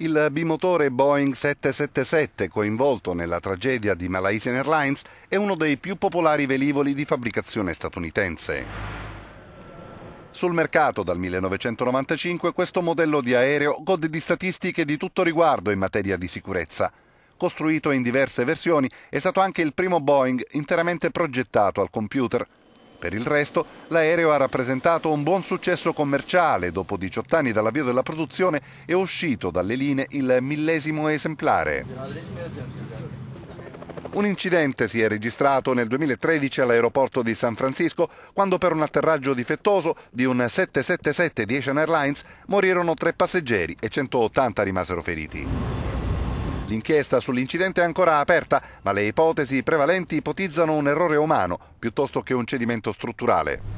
Il bimotore Boeing 777 coinvolto nella tragedia di Malaysian Airlines è uno dei più popolari velivoli di fabbricazione statunitense. Sul mercato dal 1995 questo modello di aereo gode di statistiche di tutto riguardo in materia di sicurezza. Costruito in diverse versioni, è stato anche il primo Boeing interamente progettato al computer. Per il resto, l'aereo ha rappresentato un buon successo commerciale. Dopo 18 anni dall'avvio della produzione è uscito dalle linee il millesimo esemplare. Un incidente si è registrato nel 2013 all'aeroporto di San Francisco quando per un atterraggio difettoso di un 777 di Asian Airlines morirono tre passeggeri e 180 rimasero feriti. L'inchiesta sull'incidente è ancora aperta, ma le ipotesi prevalenti ipotizzano un errore umano piuttosto che un cedimento strutturale.